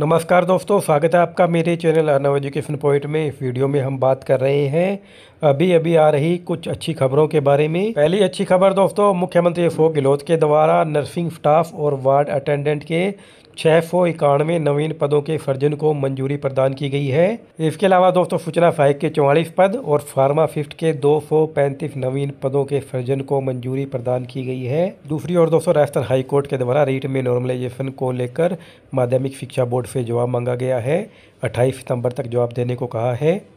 नमस्कार दोस्तों स्वागत है आपका मेरे चैनल अर्नव एजुकेशन पॉइंट में इस वीडियो में हम बात कर रहे हैं अभी अभी आ रही कुछ अच्छी खबरों के बारे में पहली अच्छी खबर दोस्तों मुख्यमंत्री अशोक गहलोत के द्वारा नर्सिंग स्टाफ और वार्ड अटेंडेंट के छह सौ इक्यानवे नवीन पदों के सर्जन को मंजूरी प्रदान की गई है इसके अलावा दोस्तों सूचना सहायक के चौवालीस पद और फार्मासिस्ट के दो सौ पैंतीस नवीन पदों के सर्जन को मंजूरी प्रदान की गई है दूसरी ओर दोस्तों राजस्थान हाईकोर्ट के द्वारा रीट में नॉर्मलाइजेशन को लेकर माध्यमिक शिक्षा बोर्ड से जवाब मांगा गया है अट्ठाईस सितम्बर तक जवाब देने को कहा है